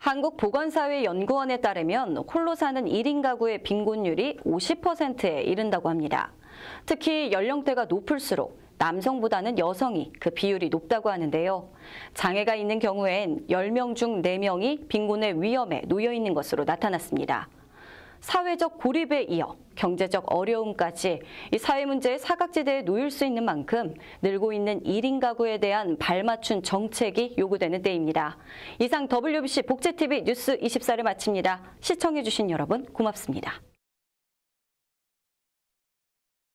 한국보건사회연구원에 따르면 홀로 사는 1인 가구의 빈곤율이 50%에 이른다고 합니다. 특히 연령대가 높을수록 남성보다는 여성이 그 비율이 높다고 하는데요. 장애가 있는 경우엔 10명 중 4명이 빈곤의 위험에 놓여 있는 것으로 나타났습니다. 사회적 고립에 이어 경제적 어려움까지 이 사회 문제의 사각지대에 놓일 수 있는 만큼 늘고 있는 1인 가구에 대한 발맞춘 정책이 요구되는 때입니다. 이상 WBC 복제TV 뉴스 24를 마칩니다. 시청해주신 여러분 고맙습니다.